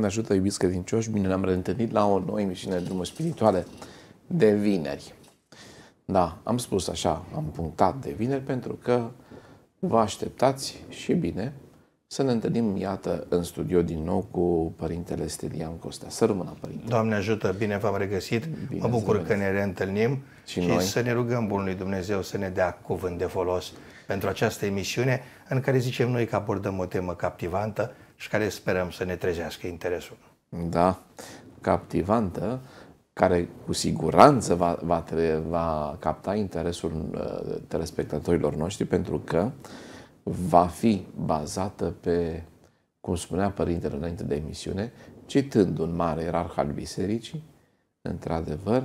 Doamne ajută, iubiți credincioși, bine ne-am reîntâlnit la o nouă emisiune de drumuri spirituale de vineri. Da, am spus așa, am punctat de vineri pentru că vă așteptați și bine să ne întâlnim, iată, în studio din nou cu Părintele Stelian Costea. Să rămână, Părinte. Doamne ajută, bine v-am regăsit. Bine mă bucur că ne reîntâlnim și, și noi. să ne rugăm Bunului Dumnezeu să ne dea cuvânt de folos pentru această emisiune în care zicem noi că abordăm o temă captivantă și care sperăm să ne trezească interesul. Da, captivantă, care cu siguranță va, va, va capta interesul uh, telespectatorilor noștri pentru că va fi bazată pe, cum spunea părintele înainte de emisiune, citând un mare ierarh al bisericii, într-adevăr,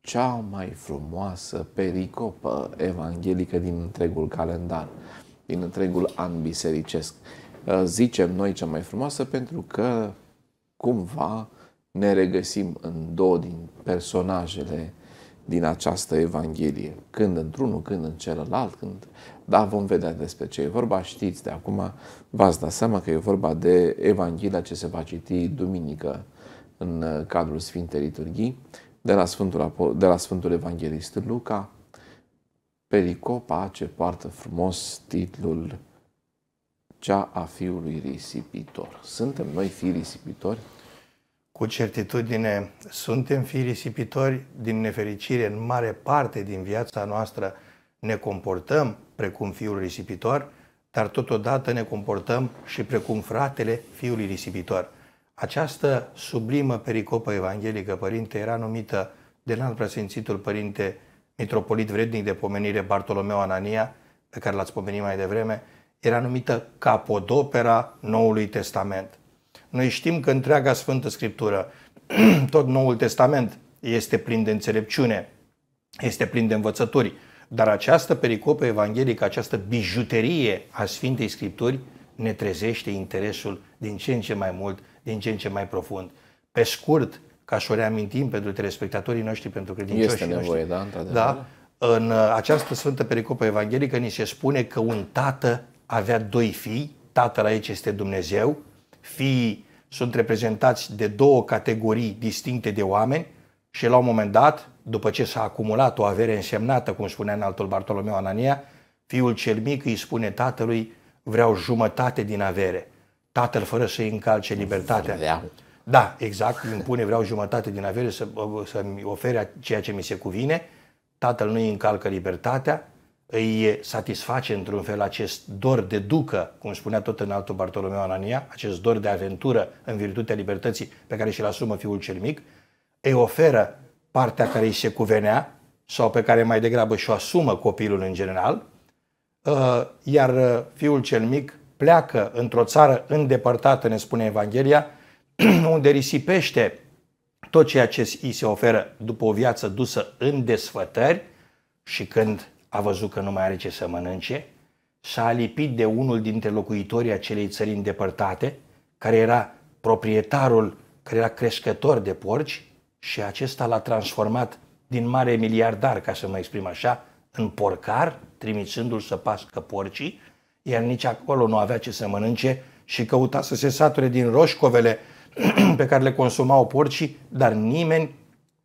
cea mai frumoasă pericopă evanghelică din întregul calendar, din întregul an bisericesc. Uh, zicem noi cea mai frumoasă, pentru că cumva ne regăsim în două din personajele din această Evanghelie. Când într-unul, când în celălalt, când... Da, vom vedea despre ce e vorba. Știți de acum, v-ați dat seama că e vorba de Evanghelia ce se va citi duminică în uh, cadrul Sfintei Liturghii, de la Sfântul, de la Sfântul Evanghelist Luca, pericopa ce poartă frumos titlul cea a fiului risipitor. Suntem noi fii risipitori? Cu certitudine suntem fii risipitori, din nefericire în mare parte din viața noastră ne comportăm precum fiul risipitor, dar totodată ne comportăm și precum fratele fiului risipitor. Această sublimă pericopă evanghelică, părinte, era numită de la preasfințitul părinte mitropolit vrednic de pomenire Bartolomeu Anania, pe care l-ați pomenit mai devreme, era numită capodopera Noului Testament. Noi știm că întreaga Sfântă Scriptură, tot Noul Testament, este plin de înțelepciune, este plin de învățături, dar această pericopă evanghelică, această bijuterie a Sfintei Scripturi ne trezește interesul din ce în ce mai mult, din ce în ce mai profund. Pe scurt, ca să o reamintim pentru telespectatorii noștri, pentru credincioșii este nevoie, noștri, da, da, în această Sfântă Pericopă Evanghelică ni se spune că un tată avea doi fii, tatăl aici este Dumnezeu, fiii sunt reprezentați de două categorii distincte de oameni și la un moment dat, după ce s-a acumulat o avere însemnată, cum spunea în altul Bartolomeu Anania, fiul cel mic îi spune tatălui, vreau jumătate din avere. Tatăl fără să-i încalce libertatea. Vreau. Da, exact, îmi pune, vreau jumătate din avere să, să-mi ofere ceea ce mi se cuvine, tatăl nu îi încalcă libertatea, îi satisface într-un fel acest dor de ducă, cum spunea tot în altul Bartolomeu Anania, acest dor de aventură în virtutea libertății pe care și-l asumă fiul cel mic, îi oferă partea care îi se cuvenea sau pe care mai degrabă și-o asumă copilul în general, uh, iar uh, fiul cel mic pleacă într-o țară îndepărtată, ne spune Evanghelia, unde risipește tot ceea ce îi se oferă după o viață dusă în desfătări și când a văzut că nu mai are ce să mănânce, s-a alipit de unul dintre locuitorii acelei țări îndepărtate, care era proprietarul, care era crescător de porci și acesta l-a transformat din mare miliardar, ca să mă exprim așa, în porcar, trimițându-l să pască porcii, iar nici acolo nu avea ce să mănânce și căuta să se sature din roșcovele pe care le consumau porcii, dar nimeni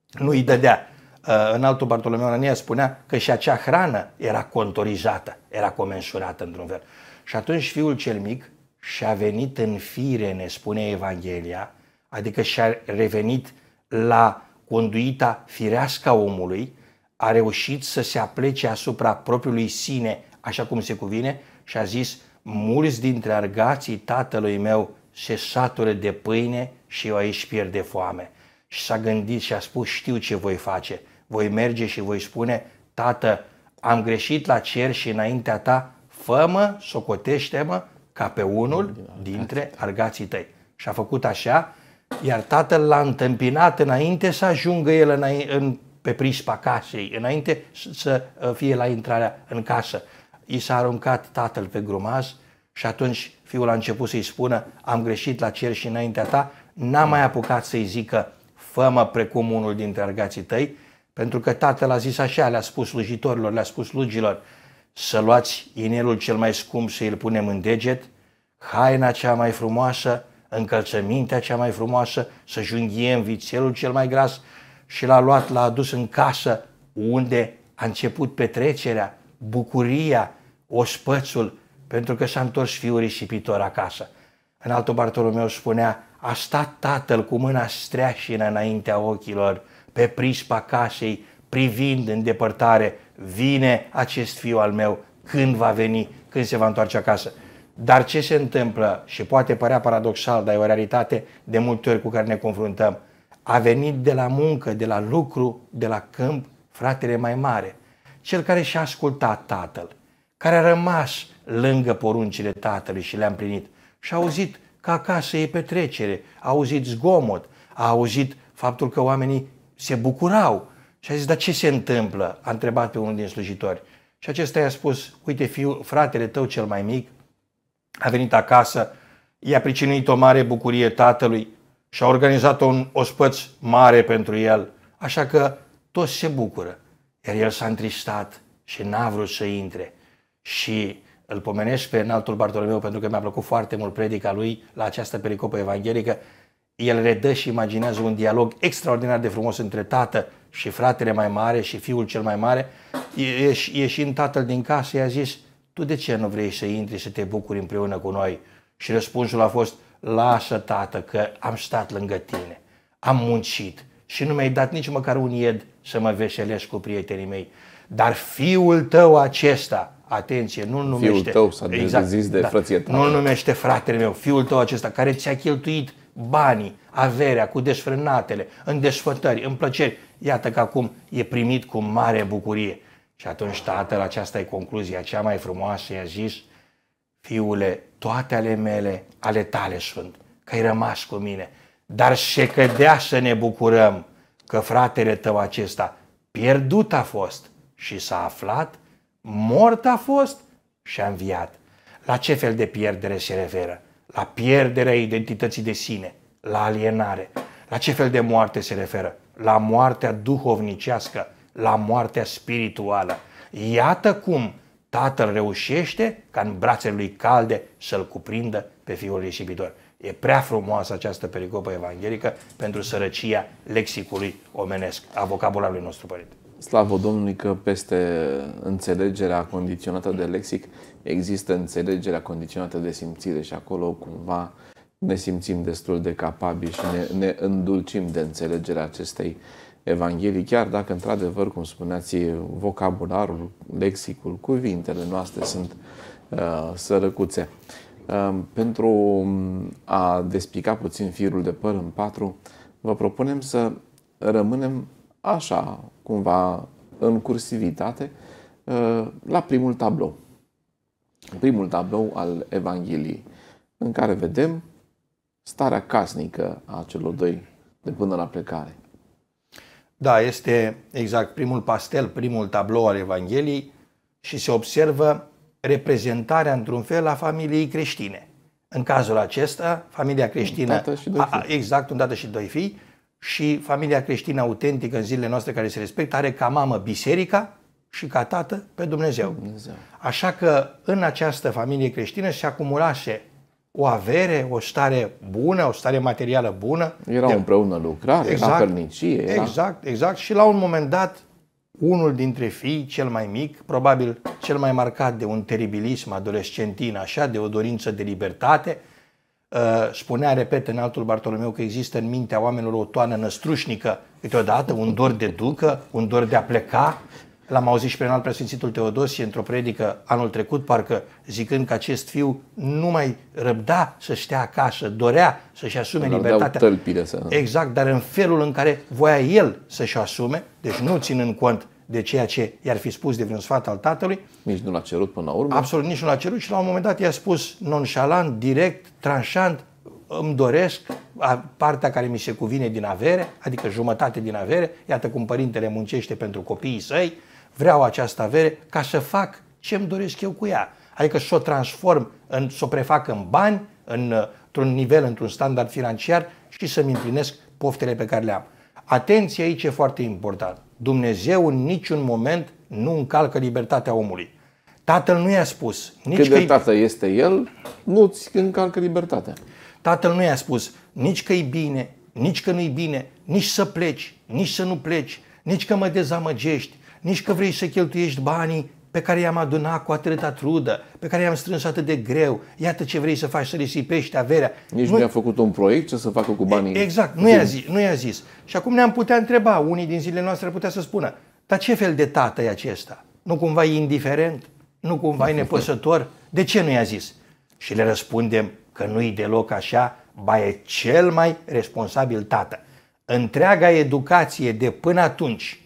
nu îi dădea. Eh, în altul Bartolomeu Anania spunea că și acea hrană era contorizată, era comensurată într-un fel. Și atunci fiul cel mic și-a venit în fire, ne spune Evanghelia, adică și-a revenit la conduita firească a omului, a reușit să se aplece asupra propriului sine, așa cum se cuvine, și a zis, mulți dintre argații tatălui meu se satură de pâine și eu aici pierd de foame. Și s-a gândit și a spus, știu ce voi face, voi merge și voi spune, Tată, am greșit la cer și înaintea ta, fă-mă, socotește-mă ca pe unul dintre argații tăi. Și a făcut așa, iar tatăl l-a întâmpinat înainte să ajungă el în, pe prispa casei, înainte să uh, fie la intrarea în casă. I s-a aruncat tatăl pe grumaz și atunci fiul a început să-i spună, am greșit la cer și înaintea ta, n-a mai apucat să-i zică, fă-mă precum unul dintre argații tăi, pentru că tatăl a zis așa, le-a spus slujitorilor, le-a spus slugilor, să luați inelul cel mai scump să îl punem în deget, haina cea mai frumoasă, încălțămintea cea mai frumoasă, să junghiem vițelul cel mai gras și l-a luat, l-a adus în casă unde a început petrecerea, bucuria, ospățul, pentru că s-a întors fiul risipitor acasă. În altul Bartolomeu spunea, a stat tatăl cu mâna streașină înaintea ochilor, pe prispa casei, privind în depărtare, vine acest fiu al meu, când va veni, când se va întoarce acasă. Dar ce se întâmplă, și poate părea paradoxal, dar e o realitate de multe ori cu care ne confruntăm, a venit de la muncă, de la lucru, de la câmp, fratele mai mare, cel care și-a ascultat tatăl, care a rămas lângă poruncile tatălui și le-a împlinit și a auzit că acasă e petrecere, a auzit zgomot, a auzit faptul că oamenii se bucurau. Și a zis, dar ce se întâmplă? A întrebat pe unul din slujitori. Și acesta i-a spus, uite fiul, fratele tău cel mai mic a venit acasă, i-a pricinuit o mare bucurie tatălui și a organizat un ospăț mare pentru el. Așa că toți se bucură. Iar el s-a întristat și n-a vrut să intre. Și îl pomenesc pe înaltul Bartolomeu pentru că mi-a plăcut foarte mult predica lui la această pericopă evanghelică el redă și imaginează un dialog extraordinar de frumos între tată și fratele mai mare și fiul cel mai mare. Ieșind tatăl din casă, i-a zis, tu de ce nu vrei să intri să te bucuri împreună cu noi? Și răspunsul a fost, lasă tată că am stat lângă tine, am muncit și nu mi-ai dat nici măcar un ied să mă veselesc cu prietenii mei. Dar fiul tău acesta, atenție, nu numește... Fiul tău, s-a exact, zis de da, frăție Nu numește fratele meu, fiul tău acesta, care ți-a cheltuit banii, averea, cu desfrânatele, în desfătări, în plăceri, iată că acum e primit cu mare bucurie. Și atunci tatăl, aceasta e concluzia cea mai frumoasă, i-a zis, fiule, toate ale mele, ale tale sunt, că ai rămas cu mine, dar se cădea să ne bucurăm că fratele tău acesta pierdut a fost și s-a aflat, mort a fost și a înviat. La ce fel de pierdere se referă? la pierderea identității de sine, la alienare. La ce fel de moarte se referă? La moartea duhovnicească, la moartea spirituală. Iată cum tatăl reușește ca în brațele lui calde să-l cuprindă pe fiul risipitor. E prea frumoasă această pericopă evanghelică pentru sărăcia lexicului omenesc, a vocabularului nostru, părinte. Slavă Domnului că peste înțelegerea condiționată de lexic există înțelegerea condiționată de simțire și acolo cumva ne simțim destul de capabili și ne, ne îndulcim de înțelegerea acestei Evanghelii, chiar dacă, într-adevăr, cum spuneați, vocabularul, lexicul, cuvintele noastre sunt uh, sărăcuțe. Uh, pentru a despica puțin firul de păr în patru, vă propunem să rămânem așa, cumva, în cursivitate, uh, la primul tablou primul tablou al Evangheliei, în care vedem starea casnică a celor doi de până la plecare. Da, este exact primul pastel, primul tablou al Evangheliei și se observă reprezentarea într-un fel a familiei creștine. În cazul acesta, familia creștină, un și doi fii. A, exact, un dată și doi fii, și familia creștină autentică în zilele noastre care se respectă are ca mamă biserica, și ca tată pe Dumnezeu. Dumnezeu. Așa că în această familie creștină se acumulase o avere, o stare bună, o stare materială bună. Erau de... împreună lucrare, exact, era cărnicie. Era... Exact, exact. Și la un moment dat, unul dintre fii, cel mai mic, probabil cel mai marcat de un teribilism adolescentin, așa, de o dorință de libertate, uh, spunea, repet, în altul Bartolomeu că există în mintea oamenilor o toană năstrușnică, câteodată un dor de ducă, un dor de a pleca, L-am auzit și pe înalt preasfințitul Teodosie într-o predică anul trecut, parcă zicând că acest fiu nu mai răbda să stea acasă, dorea să-și asume libertatea. Tălpile, să... Exact, dar în felul în care voia el să-și asume, deci nu ținând cont de ceea ce i-ar fi spus de vreun sfat al tatălui. Nici nu l-a cerut până la urmă. Absolut, nici nu l-a cerut și la un moment dat i-a spus nonșalant, direct, tranșant, îmi doresc partea care mi se cuvine din avere, adică jumătate din avere, iată cum părintele muncește pentru copiii săi, vreau această avere ca să fac ce îmi doresc eu cu ea. Adică să o transform, în, să o prefac în bani, în, uh, într-un nivel, într-un standard financiar și să-mi împlinesc poftele pe care le am. Atenție aici e foarte important. Dumnezeu în niciun moment nu încalcă libertatea omului. Tatăl nu i-a spus. Nici Cât că de tată este el, nu-ți încalcă libertatea. Tatăl nu i-a spus nici că e bine, nici că nu-i bine, nici să pleci, nici să nu pleci, nici că mă dezamăgești, nici că vrei să cheltuiești banii pe care i-am adunat cu atâta trudă, pe care i-am strâns atât de greu, iată ce vrei să faci, să risipești averea. Nici nu i-a făcut un proiect ce să facă cu banii. Exact, nu i-a, zis, nu i-a zis. Și acum ne-am putea întreba, unii din zilele noastre putea să spună, dar ce fel de tată e acesta? Nu cumva e indiferent? Nu cumva e nepăsător? De ce nu i-a zis? Și le răspundem că nu e deloc așa, ba e cel mai responsabil tată. Întreaga educație de până atunci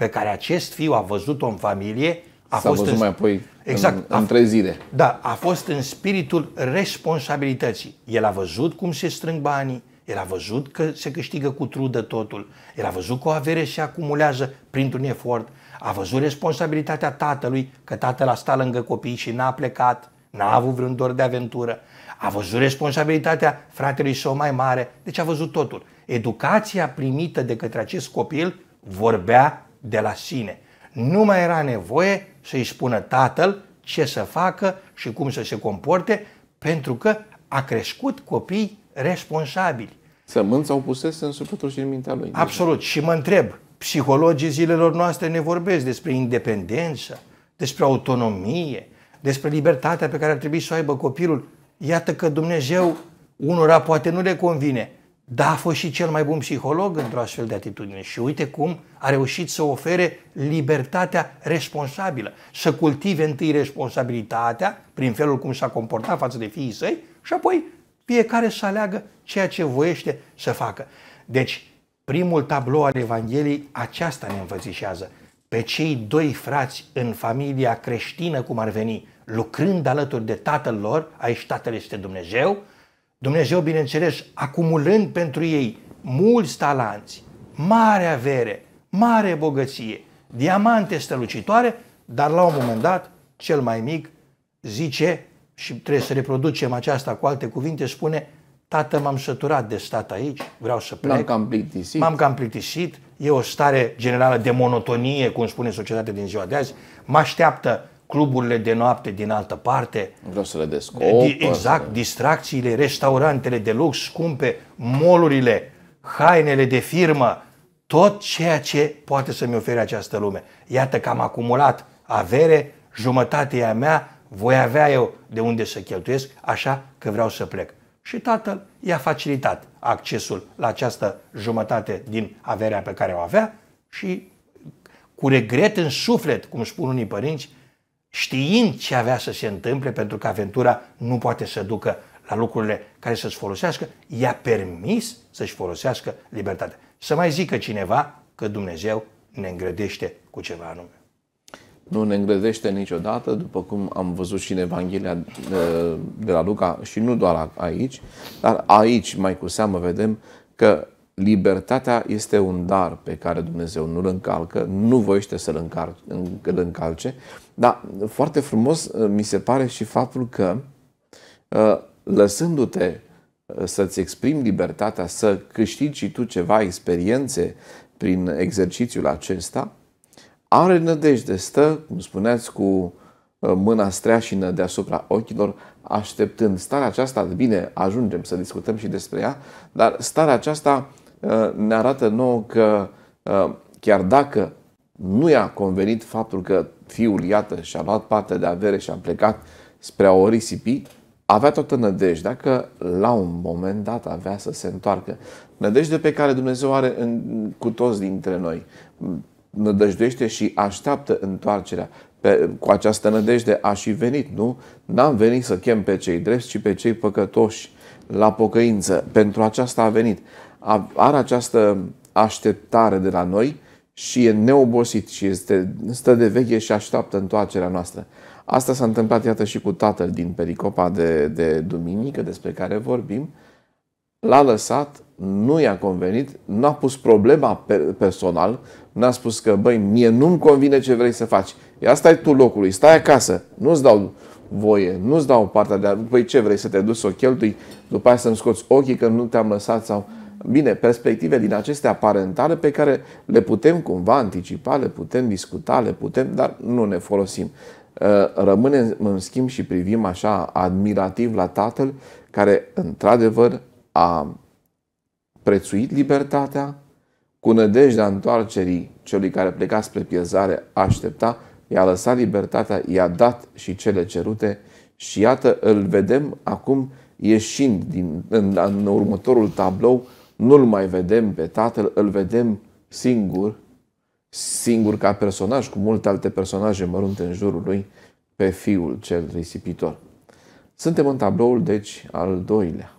pe care acest fiu a văzut-o în familie, a S-a fost văzut în, mai apoi exact, în, în trei zile. Da, a fost în spiritul responsabilității. El a văzut cum se strâng banii, el a văzut că se câștigă cu trudă totul, el a văzut că o avere se acumulează printr-un efort, a văzut responsabilitatea tatălui, că tatăl a stat lângă copii și n-a plecat, n-a avut vreun dor de aventură, a văzut responsabilitatea fratelui său mai mare, deci a văzut totul. Educația primită de către acest copil vorbea de la sine. Nu mai era nevoie să-i spună tatăl ce să facă și cum să se comporte, pentru că a crescut copii responsabili. Sămânța au pus în sufletul și în mintea lui. Absolut. Și mă întreb, psihologii zilelor noastre ne vorbesc despre independență, despre autonomie, despre libertatea pe care ar trebui să o aibă copilul. Iată că Dumnezeu unora poate nu le convine, da, a fost și cel mai bun psiholog într-o astfel de atitudine și uite cum a reușit să ofere libertatea responsabilă, să cultive întâi responsabilitatea prin felul cum s-a comportat față de fiii săi și apoi fiecare să aleagă ceea ce voiește să facă. Deci, primul tablou al Evangheliei aceasta ne învățișează. Pe cei doi frați în familia creștină, cum ar veni, lucrând alături de tatăl lor, aici tatăl este Dumnezeu, Dumnezeu, bineînțeles, acumulând pentru ei mulți talanți, mare avere, mare bogăție, diamante strălucitoare, dar la un moment dat, cel mai mic zice, și trebuie să reproducem aceasta cu alte cuvinte, spune, tată, m-am săturat de stat aici, vreau să plec. M-am cam plictisit. M-am cam plictisit, e o stare generală de monotonie, cum spune societatea din ziua de azi, mă așteaptă cluburile de noapte din altă parte. Vreau să le scop. Exact, să... distracțiile, restaurantele de lux scumpe, molurile, hainele de firmă, tot ceea ce poate să-mi ofere această lume. Iată că am acumulat avere, jumătatea mea, voi avea eu de unde să cheltuiesc, așa că vreau să plec. Și tatăl i-a facilitat accesul la această jumătate din averea pe care o avea și cu regret în suflet, cum spun unii părinți, știind ce avea să se întâmple, pentru că aventura nu poate să ducă la lucrurile care să-ți folosească, i-a permis să-și folosească libertatea. Să mai zică cineva că Dumnezeu ne îngrădește cu ceva anume. Nu ne îngrădește niciodată, după cum am văzut și în Evanghelia de la Luca și nu doar aici, dar aici mai cu seamă vedem că libertatea este un dar pe care Dumnezeu nu-l încalcă, nu voiește să-l încalce, dar foarte frumos uh, mi se pare și faptul că uh, lăsându-te uh, să-ți exprimi libertatea, să câștigi și tu ceva experiențe prin exercițiul acesta, are nădejde, stă, cum spuneați, cu mâna streașină deasupra ochilor, așteptând. Starea aceasta, bine, ajungem să discutăm și despre ea, dar starea aceasta Uh, ne arată nouă că uh, chiar dacă nu i-a convenit faptul că fiul, iată, și-a luat parte de avere și a plecat spre a o risipi, avea toată nădejdea că la un moment dat avea să se întoarcă. Nădejde pe care Dumnezeu are în, cu toți dintre noi. Nădăjduiește și așteaptă întoarcerea. Pe, cu această nădejde a și venit, nu? N-am venit să chem pe cei drepți, ci pe cei păcătoși la pocăință. Pentru aceasta a venit are această așteptare de la noi și e neobosit și este, stă de veche și așteaptă întoarcerea noastră. Asta s-a întâmplat, iată, și cu tatăl din pericopa de, de duminică despre care vorbim. L-a lăsat, nu i-a convenit, nu a pus problema personal, n-a spus că, băi, mie nu-mi convine ce vrei să faci. Ia stai tu locului, stai acasă, nu-ți dau voie, nu-ți dau partea de a... Păi ce vrei să te duci să o cheltui, după aia să-mi scoți ochii că nu te-am lăsat sau... Bine, perspective din acestea parentale pe care le putem cumva anticipa, le putem discuta, le putem, dar nu ne folosim. Uh, Rămânem, în schimb, și privim așa admirativ la tatăl care, într-adevăr, a prețuit libertatea cu nădejdea întoarcerii celui care pleca spre piezare aștepta, i-a lăsat libertatea, i-a dat și cele cerute și iată, îl vedem acum ieșind din, în, în următorul tablou nu-L mai vedem pe Tatăl, îl vedem singur, singur ca personaj, cu multe alte personaje mărunte în jurul lui, pe Fiul cel risipitor. Suntem în tabloul, deci, al doilea.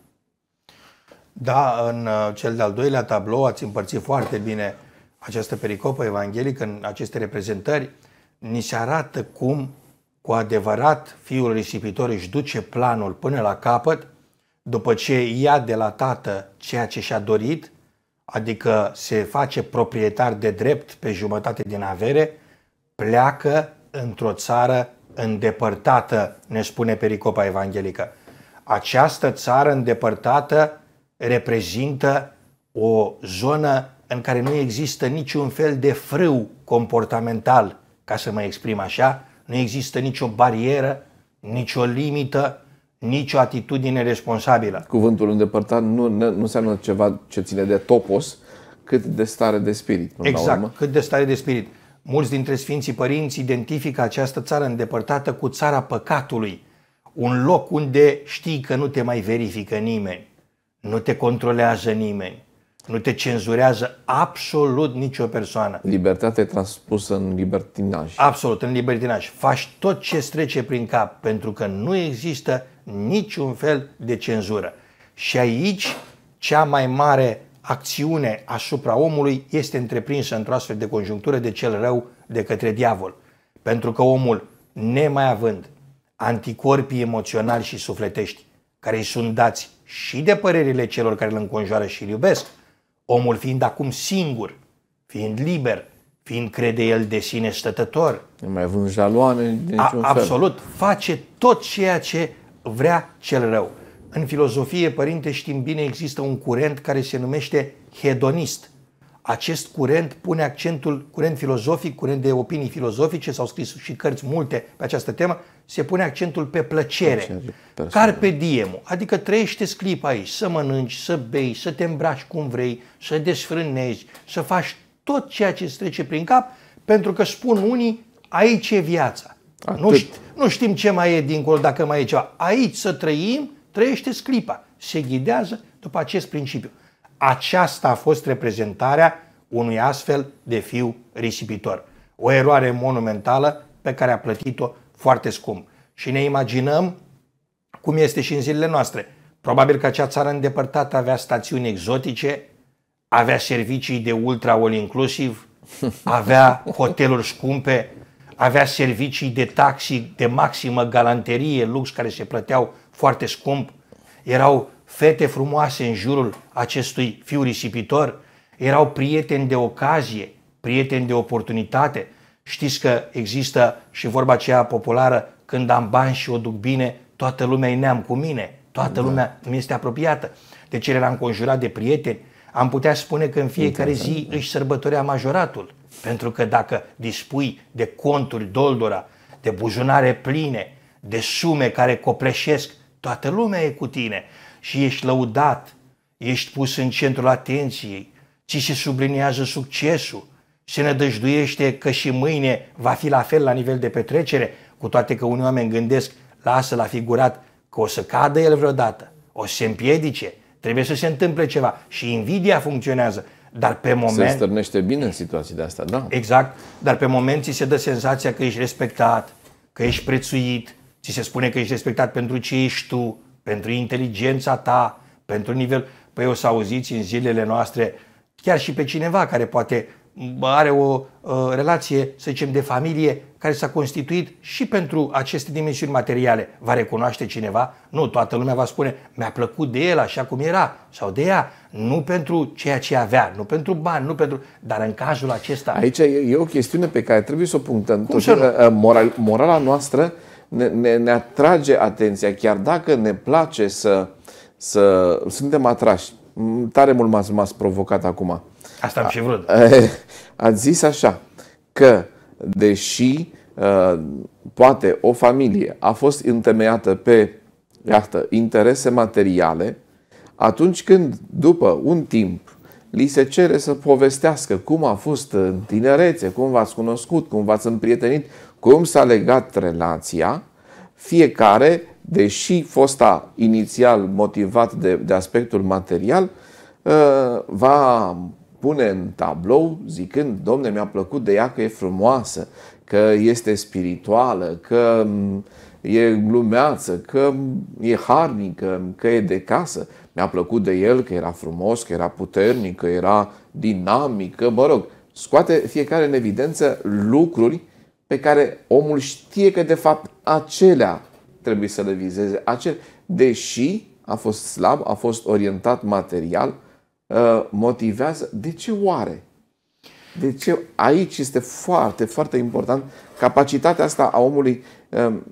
Da, în uh, cel de-al doilea tablou ați împărțit foarte bine această pericopă evanghelică în aceste reprezentări. Ni se arată cum, cu adevărat, Fiul risipitor își duce planul până la capăt după ce ia de la tată ceea ce și-a dorit, adică se face proprietar de drept pe jumătate din avere, pleacă într-o țară îndepărtată, ne spune pericopa evanghelică. Această țară îndepărtată reprezintă o zonă în care nu există niciun fel de frâu comportamental, ca să mă exprim așa, nu există nicio barieră, nicio limită, nicio atitudine responsabilă. Cuvântul îndepărtat nu, nu, înseamnă ceva ce ține de topos, cât de stare de spirit. Până exact, la urmă. cât de stare de spirit. Mulți dintre Sfinții Părinți identifică această țară îndepărtată cu țara păcatului, un loc unde știi că nu te mai verifică nimeni, nu te controlează nimeni, nu te cenzurează absolut nicio persoană. Libertatea e transpusă în libertinaj. Absolut, în libertinaj. Faci tot ce trece prin cap, pentru că nu există niciun fel de cenzură. Și aici cea mai mare acțiune asupra omului este întreprinsă într-o astfel de conjunctură de cel rău de către diavol. Pentru că omul, nemai având anticorpii emoționali și sufletești, care îi sunt dați și de părerile celor care îl înconjoară și îl iubesc, omul fiind acum singur, fiind liber, fiind crede el de sine stătător. Nu mai având jaloane de niciun A, fel. Absolut, face tot ceea ce vrea cel rău. În filozofie, părinte, știm bine, există un curent care se numește hedonist. Acest curent pune accentul, curent filozofic, curent de opinii filozofice, s-au scris și cărți multe pe această temă, se pune accentul pe plăcere. Carpe diem, adică trăiește clipa aici, să mănânci, să bei, să te îmbraci cum vrei, să desfrânezi, să faci tot ceea ce îți trece prin cap, pentru că spun unii, aici e viața. Nu, ști, nu știm ce mai e dincolo, dacă mai e ceva. Aici să trăim, trăiește clipa. Se ghidează după acest principiu. Aceasta a fost reprezentarea unui astfel de fiu risipitor. O eroare monumentală pe care a plătit-o foarte scump. Și ne imaginăm cum este și în zilele noastre. Probabil că acea țară îndepărtată avea stațiuni exotice, avea servicii de ultra all inclusiv, avea hoteluri scumpe, avea servicii de taxi de maximă galanterie, lux care se plăteau foarte scump, erau fete frumoase în jurul acestui fiu risipitor, erau prieteni de ocazie, prieteni de oportunitate. Știți că există și vorba aceea populară, când am bani și o duc bine, toată lumea e neam cu mine, toată da. lumea mi este apropiată. Deci el era înconjurat de prieteni. Am putea spune că în fiecare zi își sărbătorea majoratul pentru că dacă dispui de conturi doldora, de bujunare pline, de sume care copleșesc, toată lumea e cu tine și ești lăudat, ești pus în centrul atenției, ci se subliniază succesul, se nădăjduiește că și mâine va fi la fel la nivel de petrecere, cu toate că unii oameni gândesc, lasă la figurat că o să cadă el vreodată, o să se împiedice, trebuie să se întâmple ceva și invidia funcționează. Dar pe moment... Se stârnește bine în situații de asta, da. Exact, dar pe moment ți se dă senzația că ești respectat, că ești prețuit, ți se spune că ești respectat pentru ce ești tu, pentru inteligența ta, pentru nivel... Păi o să auziți în zilele noastre chiar și pe cineva care poate are o uh, relație, să zicem, de familie care s-a constituit și pentru aceste dimensiuni materiale. Va recunoaște cineva? Nu, toată lumea va spune, mi-a plăcut de el așa cum era sau de ea, nu pentru ceea ce avea, nu pentru bani, nu pentru... Dar în cazul acesta... Aici e, o chestiune pe care trebuie să o punctăm. Cum să nu? Uh, moral, morala noastră ne, ne, ne atrage atenția, chiar dacă ne place să, să suntem atrași. Tare mult m-ați, m-ați provocat acum Asta am a, și vrut. A, a zis așa, că deși poate o familie a fost întemeiată pe iată, interese materiale, atunci când, după un timp, li se cere să povestească cum a fost în tinerețe, cum v-ați cunoscut, cum v-ați împrietenit, cum s-a legat relația, fiecare, deși fosta inițial motivat de, de aspectul material, va pune în tablou zicând, domne, mi-a plăcut de ea că e frumoasă, că este spirituală, că e glumeață, că e harnică, că e de casă. Mi-a plăcut de el că era frumos, că era puternic, că era dinamic, că, mă rog, scoate fiecare în evidență lucruri pe care omul știe că, de fapt, acelea trebuie să le vizeze, acele, deși a fost slab, a fost orientat material, Uh, motivează. De ce oare? De ce aici este foarte, foarte important capacitatea asta a omului. Um,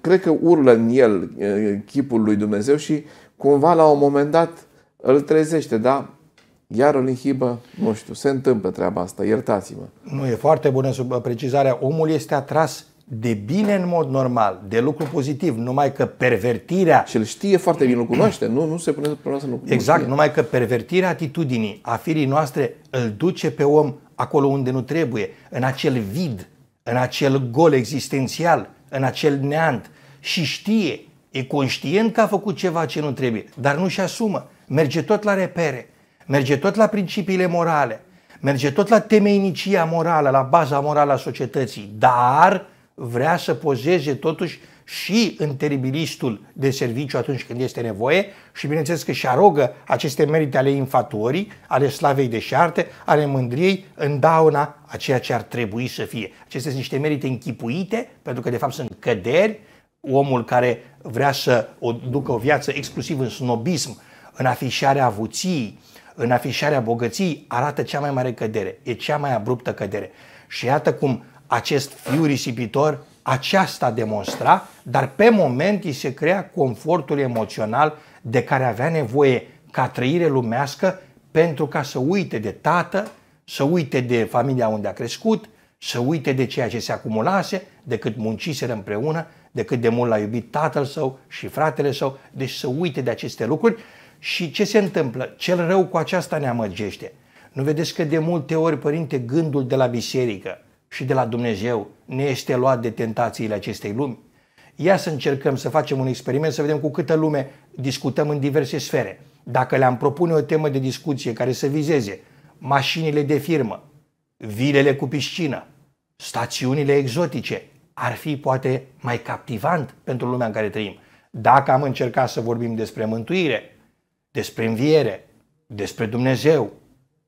cred că urlă în el uh, chipul lui Dumnezeu și cumva la un moment dat îl trezește, da? Iar o inhibă, nu știu, se întâmplă treaba asta, iertați-mă. Nu, e foarte bună sub uh, precizarea. Omul este atras de bine în mod normal, de lucru pozitiv, numai că pervertirea... Și îl știe foarte bine, îl cunoaște, nu, nu se pune problema să nu Exact, nu numai că pervertirea atitudinii a firii noastre îl duce pe om acolo unde nu trebuie, în acel vid, în acel gol existențial, în acel neant și știe, e conștient că a făcut ceva ce nu trebuie, dar nu-și asumă, merge tot la repere, merge tot la principiile morale, merge tot la temeinicia morală, la baza morală a societății, dar vrea să pozeze totuși și teribilistul de serviciu atunci când este nevoie și bineînțeles că și arogă aceste merite ale infatorii, ale slavei de șarte, ale mândriei în dauna a ceea ce ar trebui să fie. Acestea sunt niște merite închipuite pentru că de fapt sunt căderi, omul care vrea să o ducă o viață exclusiv în snobism, în afișarea avuției, în afișarea bogăției, arată cea mai mare cădere, e cea mai abruptă cădere. Și iată cum acest fiu risipitor aceasta demonstra, dar pe moment îi se crea confortul emoțional de care avea nevoie ca trăire lumească pentru ca să uite de tată, să uite de familia unde a crescut, să uite de ceea ce se acumulase, de cât munciseră împreună, de cât de mult l-a iubit tatăl său și fratele său, deci să uite de aceste lucruri și ce se întâmplă? Cel rău cu aceasta ne amăgește. Nu vedeți că de multe ori, părinte, gândul de la biserică, și de la Dumnezeu ne este luat de tentațiile acestei lumi? Ia să încercăm să facem un experiment, să vedem cu câtă lume discutăm în diverse sfere. Dacă le-am propune o temă de discuție care să vizeze mașinile de firmă, vilele cu piscină, stațiunile exotice, ar fi poate mai captivant pentru lumea în care trăim. Dacă am încercat să vorbim despre mântuire, despre înviere, despre Dumnezeu,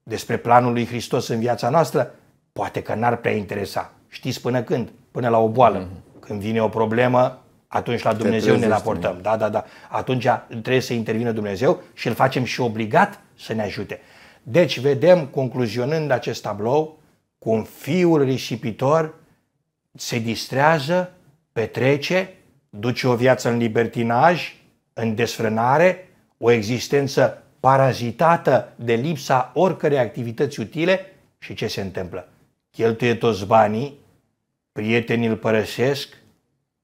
despre planul lui Hristos în viața noastră, poate că n-ar prea interesa. Știți până când? Până la o boală. Mm-hmm. Când vine o problemă, atunci la Dumnezeu ne raportăm. Da, da, da. Atunci trebuie să intervină Dumnezeu și îl facem și obligat să ne ajute. Deci vedem, concluzionând acest tablou, cum fiul risipitor se distrează, petrece, duce o viață în libertinaj, în desfrânare, o existență parazitată de lipsa oricărei activități utile și ce se întâmplă? cheltuie toți banii, prietenii îl părăsesc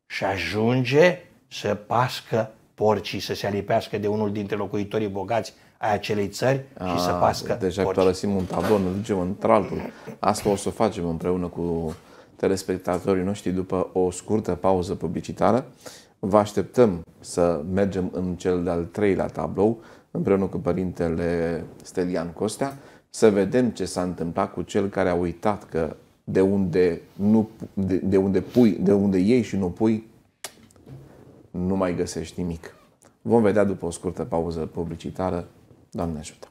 și ajunge să pască porcii, să se alipească de unul dintre locuitorii bogați ai acelei țări A, și să ah, pască Deja deci porcii. părăsim un tablou, ne ducem într-altul. Asta o să facem împreună cu telespectatorii noștri după o scurtă pauză publicitară. Vă așteptăm să mergem în cel de-al treilea tablou împreună cu părintele Stelian Costea să vedem ce s-a întâmplat cu cel care a uitat că de unde, nu, de, de unde, pui, de unde iei și nu pui, nu mai găsești nimic. Vom vedea după o scurtă pauză publicitară. Doamne ajută!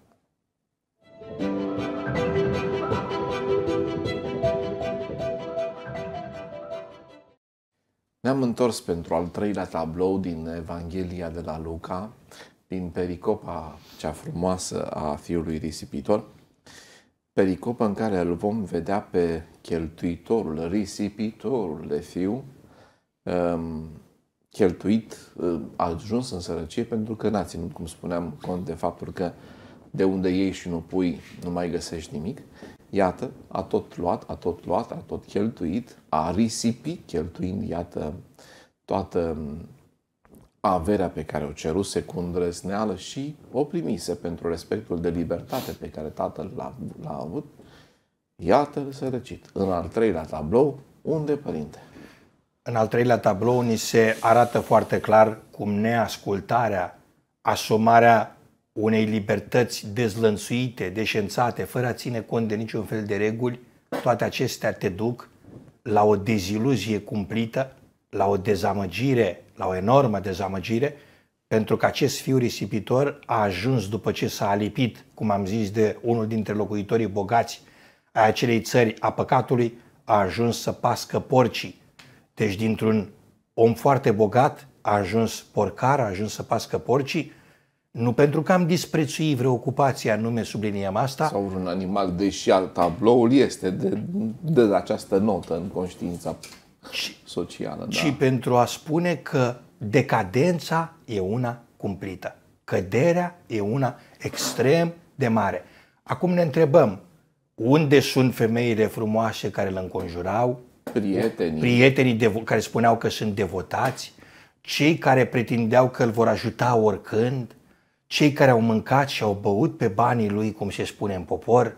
Ne-am întors pentru al treilea tablou din Evanghelia de la Luca, din pericopa cea frumoasă a fiului risipitor pericopă în care îl vom vedea pe cheltuitorul, risipitorul de fiu, um, cheltuit, uh, ajuns în sărăcie, pentru că n-a ținut, cum spuneam, cont de faptul că de unde iei și nu pui, nu mai găsești nimic. Iată, a tot luat, a tot luat, a tot cheltuit, a risipit cheltuind, iată, toată averea pe care o ceruse cu îndrăzneală și o primise pentru respectul de libertate pe care tatăl l-a, l-a avut, iată-l sărăcit. În al treilea tablou, unde părinte? În al treilea tablou ni se arată foarte clar cum neascultarea, asumarea unei libertăți dezlănțuite, deșențate, fără a ține cont de niciun fel de reguli, toate acestea te duc la o deziluzie cumplită la o dezamăgire, la o enormă dezamăgire, pentru că acest fiu risipitor a ajuns după ce s-a alipit, cum am zis, de unul dintre locuitorii bogați ai acelei țări a păcatului, a ajuns să pască porcii. Deci dintr-un om foarte bogat a ajuns porcar, a ajuns să pască porcii, nu pentru că am disprețuit vreo ocupație anume, subliniem asta. Sau un animal, deși al tabloul este de, de această notă în conștiința ci, socială. Ci da. pentru a spune că decadența e una cumplită. Căderea e una extrem de mare. Acum ne întrebăm, unde sunt femeile frumoase care îl înconjurau? Prietenii. Prietenii de, care spuneau că sunt devotați? Cei care pretindeau că îl vor ajuta oricând? Cei care au mâncat și au băut pe banii lui, cum se spune în popor?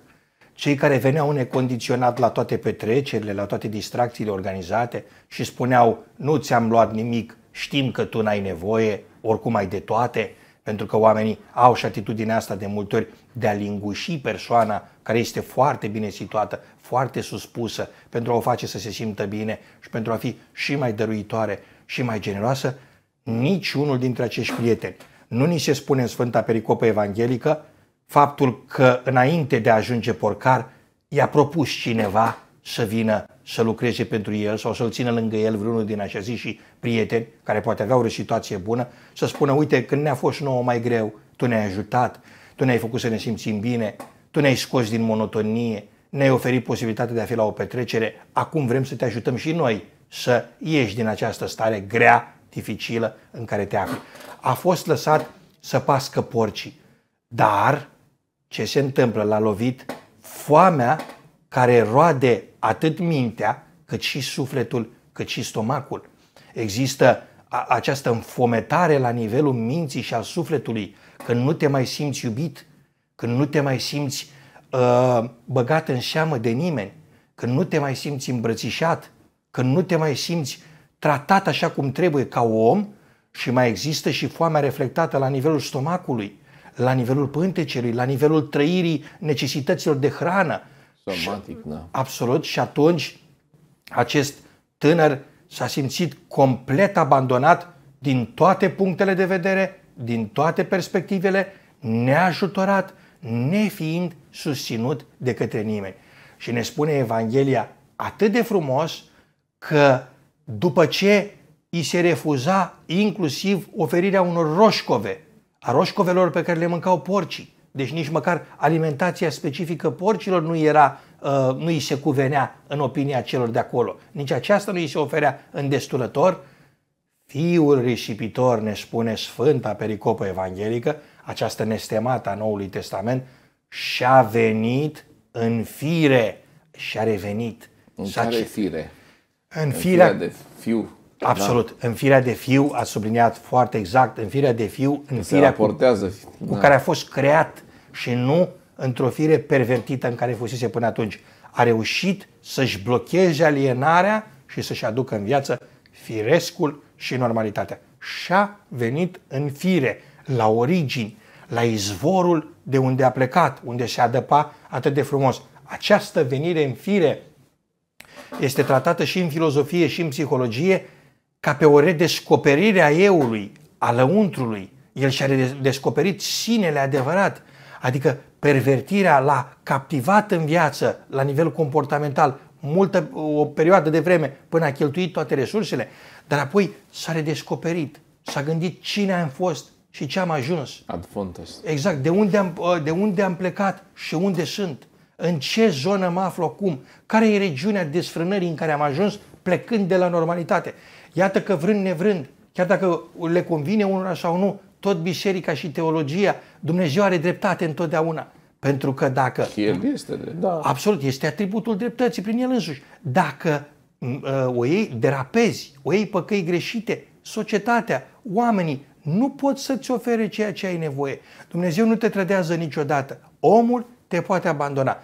cei care veneau necondiționat la toate petrecerile, la toate distracțiile organizate și spuneau nu ți-am luat nimic, știm că tu n-ai nevoie, oricum ai de toate, pentru că oamenii au și atitudinea asta de multe ori de a linguși persoana care este foarte bine situată, foarte suspusă, pentru a o face să se simtă bine și pentru a fi și mai dăruitoare și mai generoasă, niciunul dintre acești prieteni. Nu ni se spune în Sfânta Pericopă Evanghelică faptul că înainte de a ajunge porcar i-a propus cineva să vină să lucreze pentru el sau să-l țină lângă el vreunul din așa și prieteni care poate aveau o situație bună, să spună, uite, când ne-a fost nouă mai greu, tu ne-ai ajutat, tu ne-ai făcut să ne simțim bine, tu ne-ai scos din monotonie, ne-ai oferit posibilitatea de a fi la o petrecere, acum vrem să te ajutăm și noi să ieși din această stare grea, dificilă în care te afli. A fost lăsat să pască porcii, dar ce se întâmplă? L-a lovit foamea care roade atât mintea, cât și sufletul, cât și stomacul. Există această înfometare la nivelul minții și al sufletului, când nu te mai simți iubit, când nu te mai simți uh, băgat în seamă de nimeni, când nu te mai simți îmbrățișat, când nu te mai simți tratat așa cum trebuie ca om și mai există și foamea reflectată la nivelul stomacului, la nivelul pântecelui, la nivelul trăirii necesităților de hrană. Somatic, și, da. Absolut. Și atunci acest tânăr s-a simțit complet abandonat din toate punctele de vedere, din toate perspectivele, neajutorat, nefiind susținut de către nimeni. Și ne spune Evanghelia atât de frumos că după ce îi se refuza inclusiv oferirea unor roșcove, a roșcovelor pe care le mâncau porcii. Deci nici măcar alimentația specifică porcilor nu era, uh, nu îi se cuvenea în opinia celor de acolo. Nici aceasta nu îi se oferea în destulător. Fiul risipitor, ne spune Sfânta Pericopă Evanghelică, această nestemată a Noului Testament, și-a venit în fire și-a revenit. În care fire? În, în firea, firea de fiu da. Absolut. Da. În firea de fiu, a subliniat foarte exact, în firea de fiu, în Se firea cu, da. cu care a fost creat și nu într-o fire pervertită în care fusese până atunci. A reușit să-și blocheze alienarea și să-și aducă în viață firescul și normalitatea. Și-a venit în fire, la origini, la izvorul de unde a plecat, unde se adăpa atât de frumos. Această venire în fire este tratată și în filozofie și în psihologie ca pe o redescoperire a euului, a lăuntrului. El și-a descoperit sinele adevărat, adică pervertirea l-a captivat în viață la nivel comportamental multă, o perioadă de vreme până a cheltuit toate resursele, dar apoi s-a redescoperit, s-a gândit cine am fost și ce am ajuns. Ad fontes. Exact, de unde, am, ă, de unde am plecat și unde sunt, în ce zonă mă aflu acum, care e regiunea desfrânării în care am ajuns plecând de la normalitate. Iată că vrând nevrând, chiar dacă le convine unora sau nu, tot biserica și teologia, Dumnezeu are dreptate întotdeauna. Pentru că dacă... El este, da. Absolut, este atributul dreptății prin el însuși. Dacă uh, o iei derapezi, o iei pe căi greșite, societatea, oamenii nu pot să-ți ofere ceea ce ai nevoie. Dumnezeu nu te trădează niciodată. Omul te poate abandona.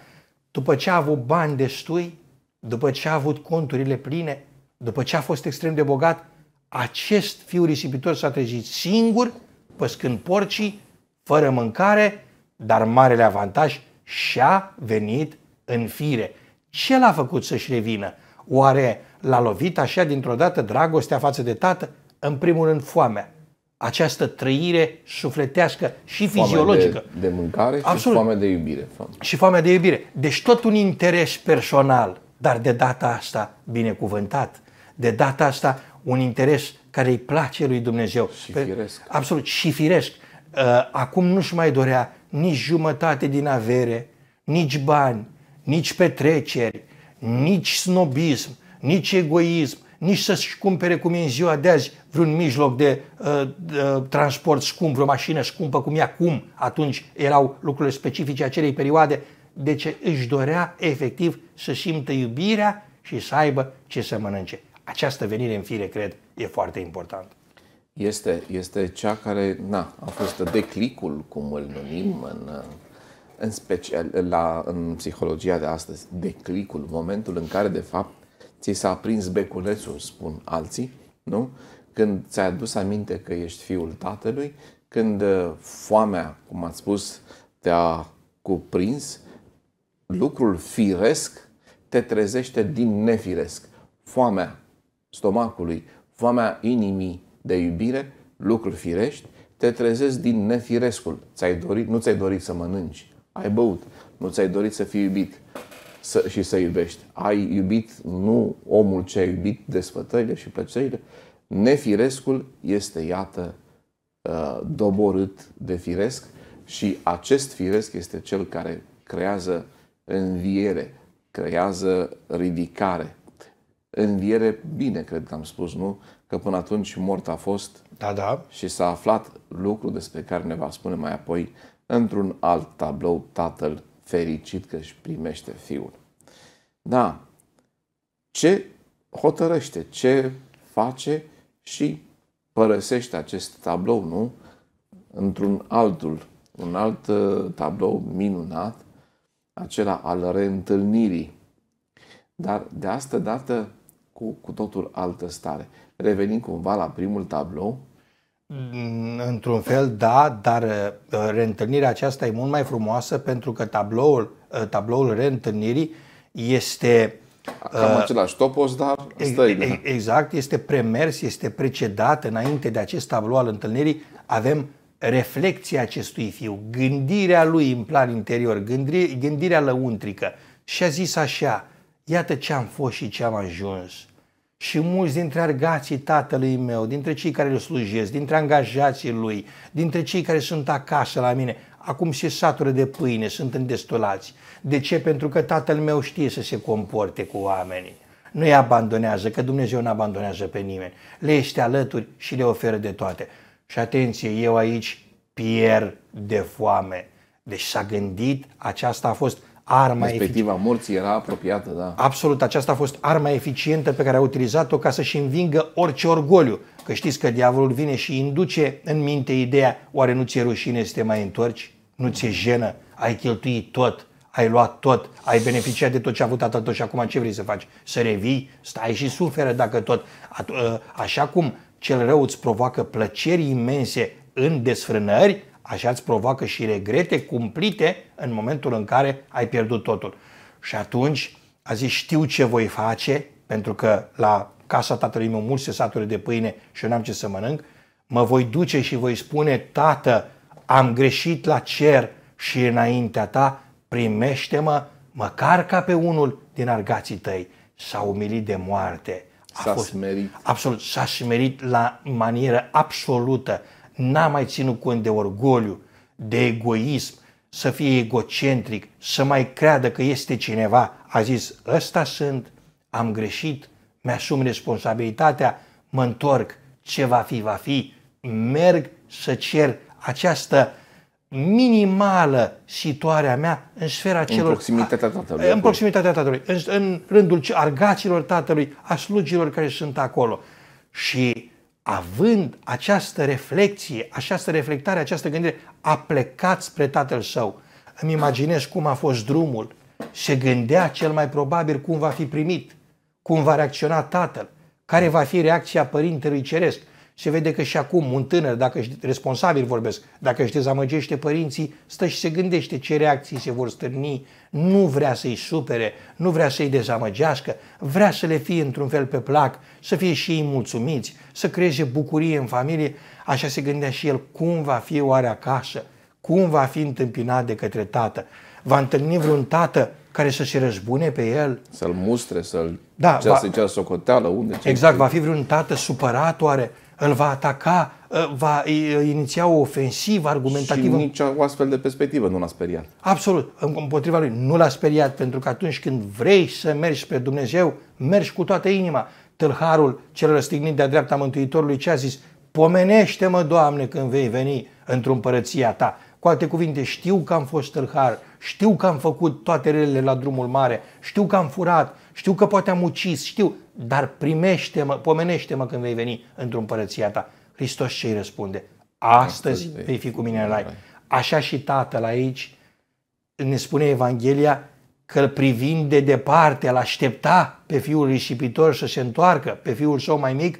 După ce a avut bani destui, după ce a avut conturile pline, după ce a fost extrem de bogat, acest fiu risipitor s-a trezit singur, păscând porcii, fără mâncare, dar marele avantaj și-a venit în fire. Ce l-a făcut să-și revină? Oare l-a lovit așa dintr-o dată dragostea față de tată? În primul rând foamea. Această trăire sufletească și fiziologică. fiziologică. De, de mâncare Absolut. și foamea de iubire. Foamea. Și foamea de iubire. Deci tot un interes personal, dar de data asta binecuvântat de data asta un interes care îi place lui Dumnezeu. Și firesc. Absolut, și firesc. Uh, acum nu-și mai dorea nici jumătate din avere, nici bani, nici petreceri, nici snobism, nici egoism, nici să-și cumpere cum e în ziua de azi vreun mijloc de uh, de uh, transport scump, vreo mașină scumpă cum e acum. Atunci erau lucrurile specifice acelei perioade. Deci își dorea efectiv să simtă iubirea și să aibă ce să mănânce această venire în fire, cred, e foarte importantă. Este, este cea care na, a fost declicul, cum îl numim în, în, special, la, în psihologia de astăzi, declicul, momentul în care, de fapt, ți s-a prins beculețul, spun alții, nu? Când ți-ai adus aminte că ești fiul tatălui, când uh, foamea, cum ați spus, te-a cuprins, lucrul firesc te trezește din nefiresc. Foamea stomacului, foamea inimii de iubire, lucruri firești, te trezești din nefirescul. Ți-ai dorit, nu ți-ai dorit să mănânci, ai băut, nu ți-ai dorit să fii iubit să, și să iubești. Ai iubit nu omul ce ai iubit desfătările și plăcerile. Nefirescul este, iată, uh, doborât de firesc și acest firesc este cel care creează înviere, creează ridicare, înviere, bine cred că am spus, nu? Că până atunci mort a fost da, da. și s-a aflat lucru despre care ne va spune mai apoi într-un alt tablou tatăl fericit că își primește fiul. Da, ce hotărăște, ce face și părăsește acest tablou, nu? Într-un altul, un alt uh, tablou minunat, acela al reîntâlnirii. Dar de asta dată cu, cu totul altă stare. Revenim cumva la primul tablou. Mm, într-un fel, da, dar uh, reîntâlnirea aceasta e mult mai frumoasă pentru că tabloul, uh, tabloul reîntâlnirii este uh, Cam același topos, dar stările. Exact, este premers, este precedat înainte de acest tablou al întâlnirii. Avem reflexia acestui fiu, gândirea lui în plan interior, gândirea lăuntrică. Și a zis așa, Iată ce am fost și ce am ajuns. Și mulți dintre argații tatălui meu, dintre cei care îl slujesc, dintre angajații lui, dintre cei care sunt acasă la mine, acum se satură de pâine, sunt îndestulați. De ce? Pentru că tatăl meu știe să se comporte cu oamenii. Nu îi abandonează, că Dumnezeu nu abandonează pe nimeni. Le este alături și le oferă de toate. Și atenție, eu aici pierd de foame. Deci s-a gândit, aceasta a fost arma Perspectiva efic- morții era apropiată, da. Absolut, aceasta a fost arma eficientă pe care a utilizat-o ca să-și învingă orice orgoliu. Că știți că diavolul vine și induce în minte ideea, oare nu ți-e rușine să te mai întorci? Nu ți-e jenă? Ai cheltuit tot, ai luat tot, ai beneficiat de tot ce a avut tatăl tău și acum ce vrei să faci? Să revii? Stai și suferă dacă tot. Ă, așa cum cel rău îți provoacă plăceri imense în desfrânări, așa îți provoacă și regrete cumplite în momentul în care ai pierdut totul. Și atunci a zis știu ce voi face, pentru că la casa tatălui meu mulți se de pâine și eu n-am ce să mănânc, mă voi duce și voi spune, tată, am greșit la cer și înaintea ta, primește-mă măcar ca pe unul din argații tăi. S-a umilit de moarte. A s-a fost, smerit. Absolut, s-a smerit la manieră absolută n-a mai ținut cont de orgoliu, de egoism, să fie egocentric, să mai creadă că este cineva. A zis, ăsta sunt, am greșit, mi-asum responsabilitatea, mă întorc, ce va fi, va fi, merg să cer această minimală a mea în sfera celor... În proximitatea tatălui. În proximitatea tatălui, în, în rândul argaților tatălui, a slugilor care sunt acolo. Și având această reflexie, această reflectare, această gândire, a plecat spre tatăl său. Îmi imaginez cum a fost drumul. Se gândea cel mai probabil cum va fi primit, cum va reacționa tatăl, care va fi reacția părintelui ceresc se vede că și acum un tânăr, dacă își, responsabil vorbesc, dacă își dezamăgește părinții, stă și se gândește ce reacții se vor stârni, nu vrea să-i supere, nu vrea să-i dezamăgească, vrea să le fie într-un fel pe plac, să fie și ei mulțumiți, să creeze bucurie în familie, așa se gândea și el cum va fi oare acasă, cum va fi întâmpinat de către tată. Va întâlni vreun tată care să se răzbune pe el. Să-l mustre, să-l da, cea, va, să-i cea socoteală, unde? Ce exact, va fi vreun tată supărat oare? îl va ataca, ă, va ă, iniția o ofensivă argumentativă. Și nici o astfel de perspectivă nu l-a speriat. Absolut. Împotriva lui nu l-a speriat, pentru că atunci când vrei să mergi pe Dumnezeu, mergi cu toată inima. Tâlharul, cel răstignit de-a dreapta Mântuitorului, ce a zis? Pomenește-mă, Doamne, când vei veni într-o împărăția ta. Cu alte cuvinte, știu că am fost tâlhar, știu că am făcut toate relele la drumul mare, știu că am furat, știu că poate am ucis, știu, dar primește-mă, pomenește-mă când vei veni într-un împărăția ta. Hristos ce îi răspunde? Astăzi, Astăzi vei fi cu mine în rai. Așa și Tatăl aici ne spune Evanghelia că privind de departe, îl aștepta pe fiul risipitor să se întoarcă, pe fiul său mai mic,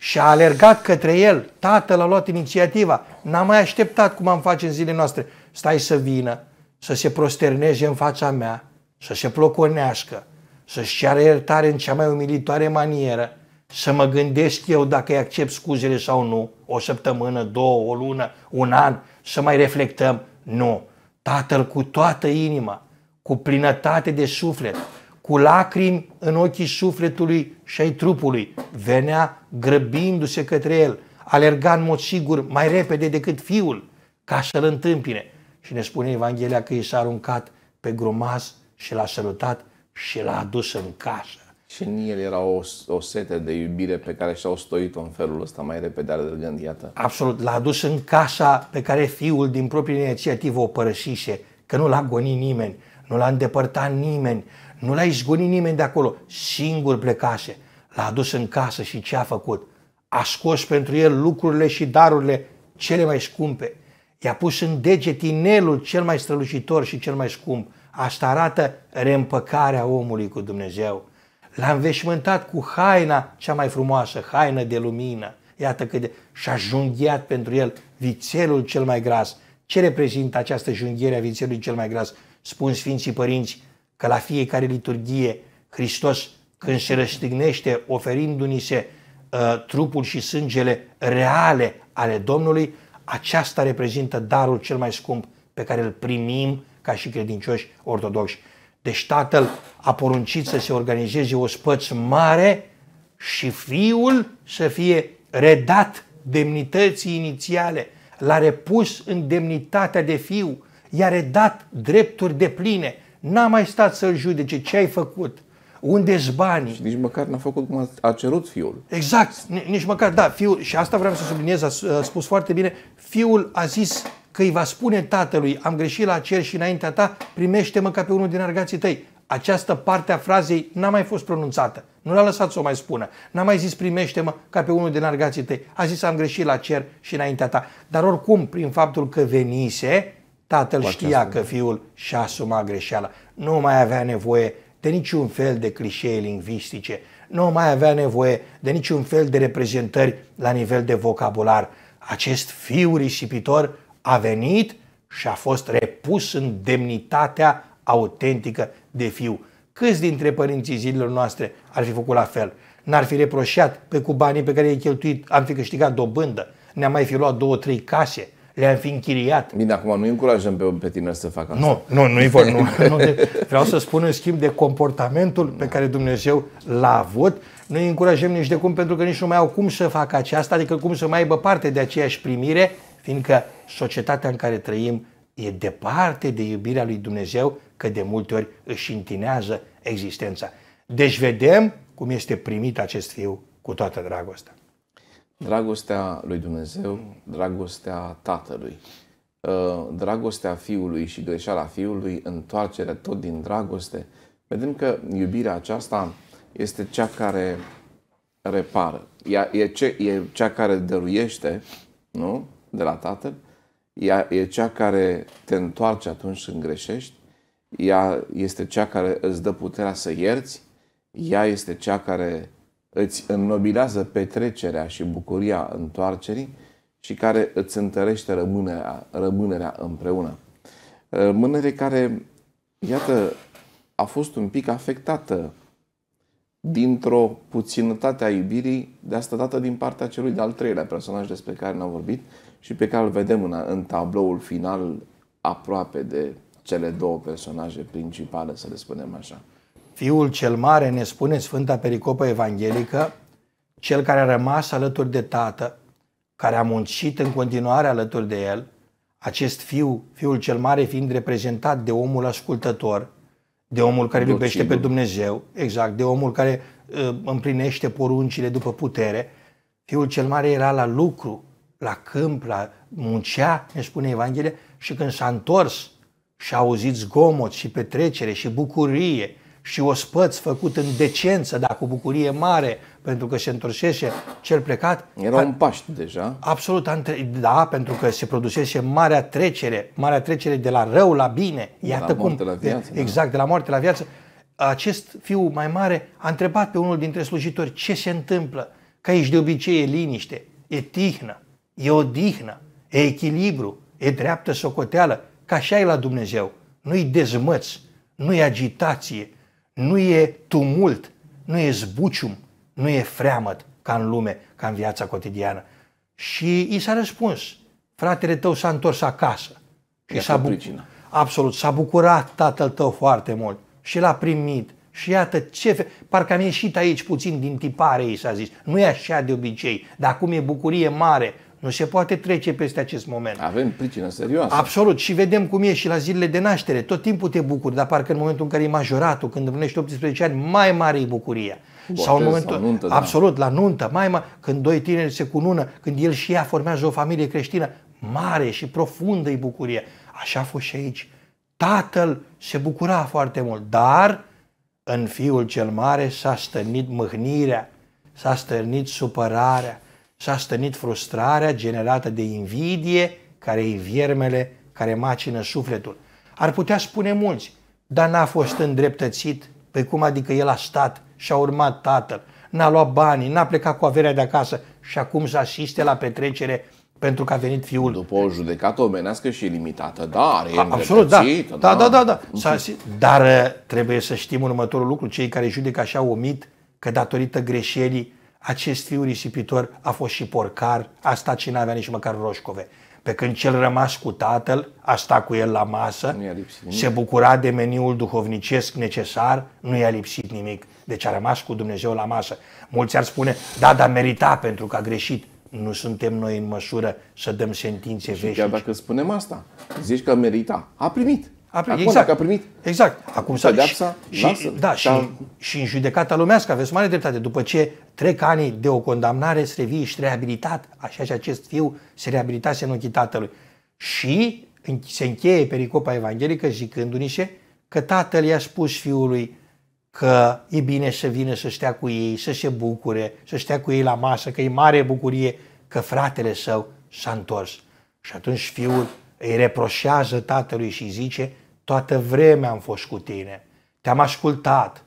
și a alergat către el. Tatăl a luat inițiativa. N-a mai așteptat cum am face în zilele noastre. Stai să vină, să se prosterneze în fața mea, să se ploconească, să-și ceară iertare în cea mai umilitoare manieră, să mă gândesc eu dacă îi accept scuzele sau nu, o săptămână, două, o lună, un an, să mai reflectăm. Nu. Tatăl cu toată inima, cu plinătate de suflet, cu lacrimi în ochii sufletului și ai trupului, venea grăbindu-se către el, alerga în mod sigur mai repede decât fiul, ca să-l întâmpine. Și ne spune Evanghelia că i s-a aruncat pe grumaz și l-a sărutat și l-a adus în casă. Și în el era o, o sete de iubire pe care și-au stoit-o în felul ăsta mai repede gând, iată. Absolut, l-a adus în casa pe care fiul din proprie inițiativă o părăsise, că nu l-a gonit nimeni, nu l-a îndepărtat nimeni, nu l-a izgonit nimeni de acolo, singur plecase. L-a adus în casă și ce a făcut? A scos pentru el lucrurile și darurile cele mai scumpe. I-a pus în deget inelul cel mai strălucitor și cel mai scump Asta arată reîmpăcarea omului cu Dumnezeu. L-a înveșmântat cu haina cea mai frumoasă, haină de lumină. Iată că de... și-a junghiat pentru el vițelul cel mai gras. Ce reprezintă această junghiere a vițelului cel mai gras? Spun Sfinții Părinți că la fiecare liturghie Hristos când se răstignește oferindu-ni se uh, trupul și sângele reale ale Domnului, aceasta reprezintă darul cel mai scump pe care îl primim ca și credincioși ortodoxi. Deci tatăl a poruncit să se organizeze o spăț mare și fiul să fie redat demnității inițiale, l-a repus în demnitatea de fiu, i-a redat drepturi de pline, n-a mai stat să-l judece ce ai făcut, unde ți banii. Și nici măcar n-a făcut cum a cerut fiul. Exact, nici măcar, da, fiul, și asta vreau să subliniez, a spus foarte bine, fiul a zis că îi va spune tatălui, am greșit la cer și înaintea ta, primește-mă ca pe unul din argații tăi. Această parte a frazei n-a mai fost pronunțată. Nu l-a lăsat să o mai spună. N-a mai zis primește-mă ca pe unul din argații tăi. A zis am greșit la cer și înaintea ta. Dar oricum, prin faptul că venise, tatăl Poate știa că fiul și-a asumat greșeala. Nu mai avea nevoie de niciun fel de clișee lingvistice. Nu mai avea nevoie de niciun fel de reprezentări la nivel de vocabular. Acest fiu risipitor a venit și a fost repus în demnitatea autentică de fiu. Câți dintre părinții zilelor noastre ar fi făcut la fel? N-ar fi reproșat pe cu banii pe care i-ai cheltuit, am fi câștigat dobândă, ne-am mai fi luat două, trei case, le-am fi închiriat. Bine, acum nu încurajăm pe, pe tine să facă asta. Nu, nu, nu-i vor, nu, nu de, Vreau să spun în schimb de comportamentul pe da. care Dumnezeu l-a avut. Nu îi încurajăm nici de cum pentru că nici nu mai au cum să facă aceasta, adică cum să mai aibă parte de aceeași primire fiindcă societatea în care trăim e departe de iubirea lui Dumnezeu, că de multe ori își întinează existența. Deci vedem cum este primit acest fiu cu toată dragostea. Dragostea lui Dumnezeu, dragostea Tatălui, ă, dragostea Fiului și greșeala Fiului, întoarcerea tot din dragoste. Vedem că iubirea aceasta este cea care repară, e, ce, e cea care dăruiește, nu? de la Tatăl, ea e cea care te întoarce atunci când greșești, ea este cea care îți dă puterea să ierți, ea este cea care îți înnobilează petrecerea și bucuria întoarcerii și care îți întărește rămânerea, rămânerea împreună. Rămânere care, iată, a fost un pic afectată dintr-o puținătate a iubirii, de asta dată din partea celui de-al treilea personaj despre care n-am vorbit, și pe care îl vedem în, în tabloul final aproape de cele două personaje principale, să le spunem așa. Fiul cel mare, ne spune Sfânta Pericopă Evanghelică, cel care a rămas alături de tată, care a muncit în continuare alături de el, acest fiu, fiul cel mare fiind reprezentat de omul ascultător, de omul care Docidul. iubește pe Dumnezeu, exact, de omul care uh, împlinește poruncile după putere, fiul cel mare era la lucru, la câmp, la muncea, ne spune Evanghelia, și când s-a întors și a auzit zgomot și petrecere și bucurie și ospăț făcut în decență, dar cu bucurie mare, pentru că se întorsese cel plecat. Era un paște deja. Absolut, da, pentru că se produsese marea trecere, marea trecere de la rău la bine. Iată de la cum, la viață. Exact, exact, de la moarte la viață. Acest fiu mai mare a întrebat pe unul dintre slujitori ce se întâmplă, că aici de obicei e liniște, e tihnă, e odihnă, e echilibru, e dreaptă socoteală, ca așa e la Dumnezeu. Nu-i dezmăț, nu-i agitație, nu e tumult, nu e zbucium, nu e freamăt ca în lume, ca în viața cotidiană. Și i s-a răspuns, fratele tău s-a întors acasă. Și s-a bu- Absolut, s-a bucurat tatăl tău foarte mult și l-a primit. Și iată ce, fe- parcă am ieșit aici puțin din tipare, ei, s-a zis. Nu e așa de obicei, dar acum e bucurie mare, nu se poate trece peste acest moment. Avem pricină serioasă. Absolut. Și vedem cum e și la zilele de naștere. Tot timpul te bucuri, dar parcă în momentul în care e majoratul, când împlinești 18 ani, mai mare e bucuria. Botez, sau în momentul, sau nuntă, da. absolut, da. la nuntă, mai mare, când doi tineri se cunună, când el și ea formează o familie creștină, mare și profundă e bucurie. Așa a fost și aici. Tatăl se bucura foarte mult, dar în fiul cel mare s-a stănit mâhnirea, s-a stănit supărarea, și-a stănit frustrarea generată de invidie, care e viermele care macină sufletul. Ar putea spune mulți, dar n-a fost îndreptățit, pe păi cum adică el a stat și-a urmat tatăl, n-a luat banii, n-a plecat cu averea de acasă și acum să asiste la petrecere pentru că a venit fiul. După o judecată omenească și limitată, da, are a, Absolut, da. Da, da, da, da. da. Dar uh, trebuie să știm următorul lucru, cei care judecă așa omit că datorită greșelii acest fiu risipitor a fost și porcar, a stat și n-avea nici măcar roșcove. Pe când cel rămas cu tatăl, a stat cu el la masă, se bucura de meniul duhovnicesc necesar, nu i-a lipsit nimic. Deci a rămas cu Dumnezeu la masă. Mulți ar spune, da, dar merita pentru că a greșit. Nu suntem noi în măsură să dăm sentințe și veșnice. Chiar dacă spunem asta, zici că merita, a primit. A primit, Acum, exact. a primit exact. Acum s-a pedeapsa, și, lasă, da, și, și în judecata lumească aveți mare dreptate. După ce trec ani de o condamnare, se revii și reabilitat, așa și acest fiu se reabilitase în ochii tatălui. Și se încheie pericopa evanghelică zicându-ni că tatăl i-a spus fiului că e bine să vină să stea cu ei, să se bucure, să stea cu ei la masă, că e mare bucurie că fratele său s-a întors. Și atunci fiul îi reproșează tatălui și zice, Toată vremea am fost cu tine. Te-am ascultat.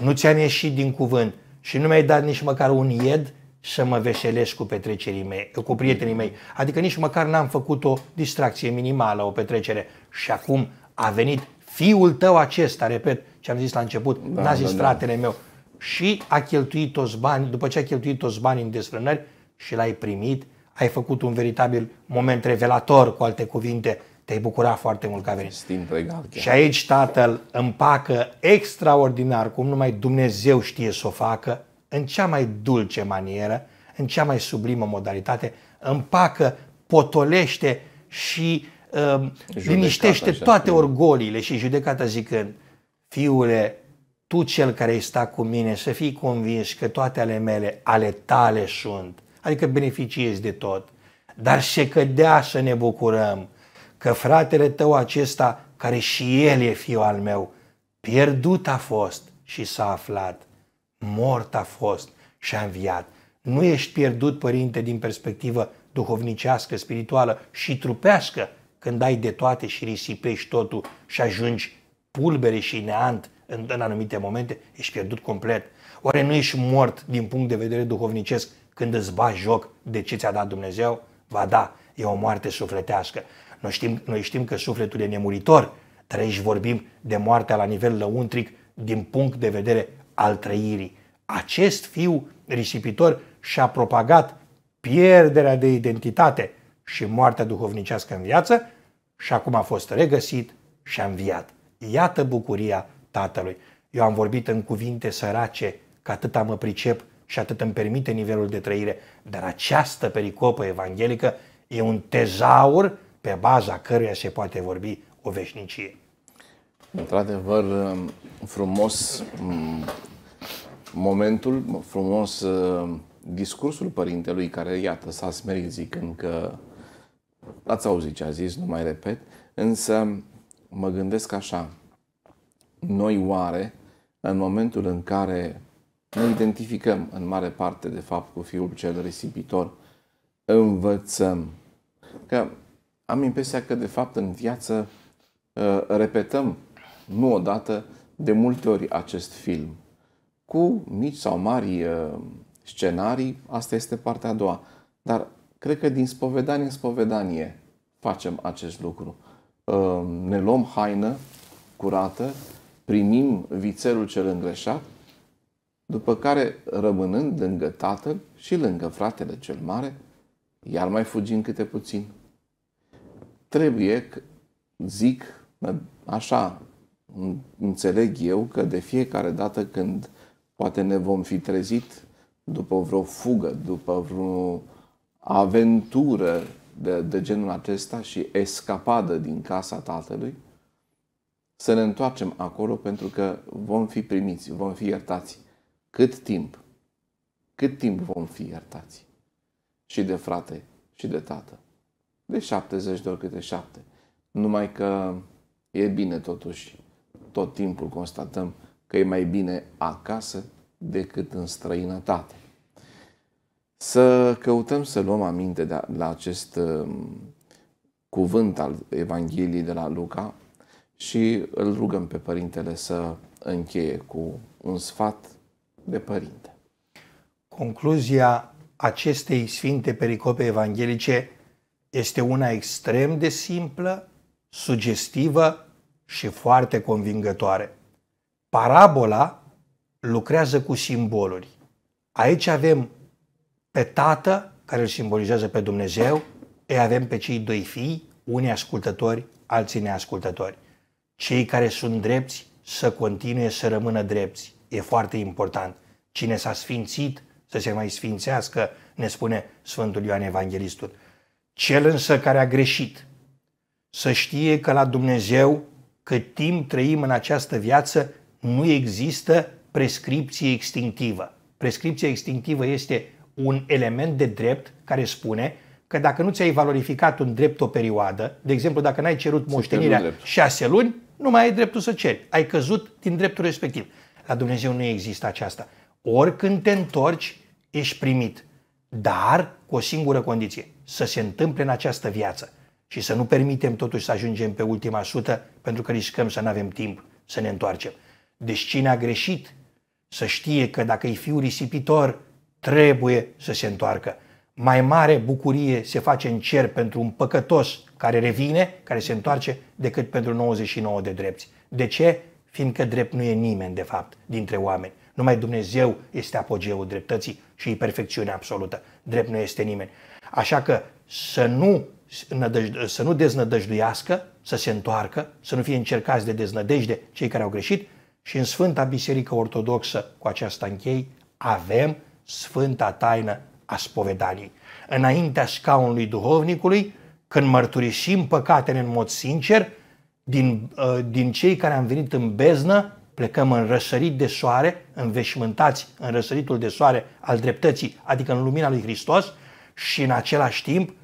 Nu ți-am ieșit din cuvânt și nu mi-ai dat nici măcar un ied să mă veselesc cu petrecerii mei, cu prietenii mei. Adică nici măcar n-am făcut o distracție minimală, o petrecere. Și acum a venit fiul tău acesta, repet, ce am zis la început, da, n-a zis da, da. fratele da. meu, și a cheltuit toți bani, după ce a cheltuit toți banii în desfrânări și l-ai primit, ai făcut un veritabil moment revelator, cu alte cuvinte, te-ai bucurat foarte mult că a venit. regal. Și aici tatăl împacă extraordinar, cum numai Dumnezeu știe să o facă, în cea mai dulce manieră, în cea mai sublimă modalitate, împacă, potolește și uh, liniștește așa, toate așa. orgoliile și judecata zicând, fiule, tu cel care ai stat cu mine, să fii convins că toate ale mele, ale tale sunt, adică beneficiezi de tot, dar se cădea să ne bucurăm că fratele tău acesta, care și el e fiu al meu, pierdut a fost și s-a aflat, mort a fost și a înviat. Nu ești pierdut, părinte, din perspectivă duhovnicească, spirituală și trupească, când ai de toate și risipești totul și ajungi pulbere și neant în, în anumite momente, ești pierdut complet. Oare nu ești mort din punct de vedere duhovnicesc când îți bagi joc de ce ți-a dat Dumnezeu? Va da, e o moarte sufletească. Noi știm, noi știm că sufletul e nemuritor, dar aici vorbim de moartea la nivel lăuntric din punct de vedere al trăirii. Acest fiu risipitor și-a propagat pierderea de identitate și moartea duhovnicească în viață și acum a fost regăsit și a înviat. Iată bucuria Tatălui. Eu am vorbit în cuvinte sărace, că atâta mă pricep și atât îmi permite nivelul de trăire, dar această pericopă evanghelică e un tezaur pe baza căruia se poate vorbi o veșnicie. Într-adevăr, um, frumos um, momentul, frumos um, discursul părintelui care, iată, s-a smerit zicând că ați auzit ce a zis, nu mai repet, însă mă gândesc așa, noi oare, în momentul în care ne identificăm în mare parte, de fapt, cu Fiul cel risipitor, învățăm că am impresia că, de fapt, în viață uh, repetăm, nu odată, de multe ori acest film. Cu mici sau mari uh, scenarii, asta este partea a doua. Dar cred că din spovedanie în spovedanie facem acest lucru. Uh, ne luăm haină curată, primim vițelul cel îngreșat, după care, rămânând lângă tatăl și lângă fratele cel mare, iar mai fugim câte puțin trebuie, zic, așa înțeleg eu, că de fiecare dată când poate ne vom fi trezit după vreo fugă, după vreo aventură de, de genul acesta și escapadă din casa tatălui, să ne întoarcem acolo pentru că vom fi primiți, vom fi iertați. Cât timp? Cât timp vom fi iertați? Și de frate, și de tată de 70 de ori câte 7. Numai că e bine totuși, tot timpul constatăm că e mai bine acasă decât în străinătate. Să căutăm să luăm aminte de la acest um, cuvânt al Evangheliei de la Luca și îl rugăm pe Părintele să încheie cu un sfat de părinte. Concluzia acestei sfinte pericope evanghelice este una extrem de simplă, sugestivă și foarte convingătoare. Parabola lucrează cu simboluri. Aici avem pe tată, care îl simbolizează pe Dumnezeu, îi avem pe cei doi fii, unii ascultători, alții neascultători. Cei care sunt drepți să continue să rămână drepți. E foarte important. Cine s-a sfințit să se mai sfințească, ne spune Sfântul Ioan Evanghelistul. Cel însă care a greșit să știe că la Dumnezeu, cât timp trăim în această viață, nu există prescripție extinctivă. Prescripția extinctivă este un element de drept care spune că dacă nu ți-ai valorificat un drept o perioadă, de exemplu dacă n-ai cerut moștenirea șase luni, nu mai ai dreptul să ceri. Ai căzut din dreptul respectiv. La Dumnezeu nu există aceasta. Oricând te întorci, ești primit, dar cu o singură condiție să se întâmple în această viață și să nu permitem totuși să ajungem pe ultima sută pentru că riscăm să nu avem timp să ne întoarcem. Deci cine a greșit să știe că dacă e fiul risipitor, trebuie să se întoarcă. Mai mare bucurie se face în cer pentru un păcătos care revine, care se întoarce, decât pentru 99 de drepți. De ce? Fiindcă drept nu e nimeni, de fapt, dintre oameni. Numai Dumnezeu este apogeul dreptății și e perfecțiunea absolută. Drept nu este nimeni. Așa că să nu, să nu deznădăjduiască, să se întoarcă, să nu fie încercați de deznădejde cei care au greșit și în Sfânta Biserică Ortodoxă, cu aceasta închei, avem Sfânta Taină a spovedaniei. Înaintea scaunului duhovnicului, când mărturisim păcatele în mod sincer, din, uh, din cei care am venit în beznă, plecăm în răsărit de soare, înveșmântați în răsăritul de soare al dreptății, adică în lumina lui Hristos, și în același timp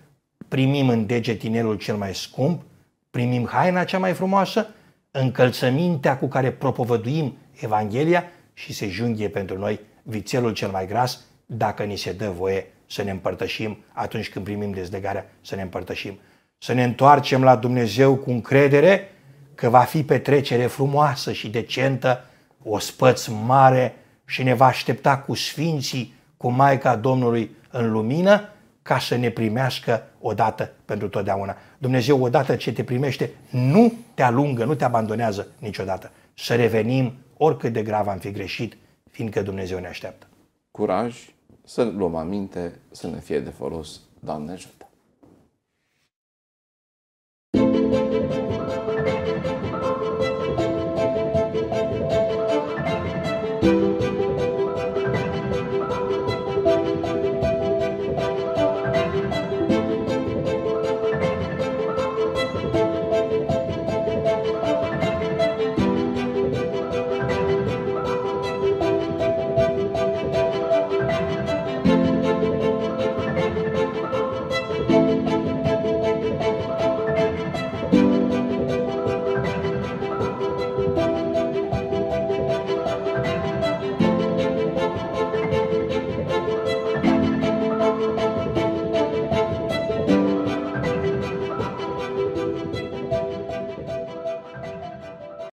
primim în deget inelul cel mai scump, primim haina cea mai frumoasă, încălțămintea cu care propovăduim Evanghelia și se junghie pentru noi vițelul cel mai gras, dacă ni se dă voie să ne împărtășim atunci când primim dezlegarea, să ne împărtășim. Să ne întoarcem la Dumnezeu cu încredere că va fi petrecere frumoasă și decentă, o spăț mare și ne va aștepta cu sfinții, cu Maica Domnului în lumină, ca să ne primească odată pentru totdeauna. Dumnezeu odată ce te primește nu te alungă, nu te abandonează niciodată. Să revenim oricât de grav am fi greșit, fiindcă Dumnezeu ne așteaptă. Curaj, să luăm aminte, să ne fie de folos. Doamne ajută!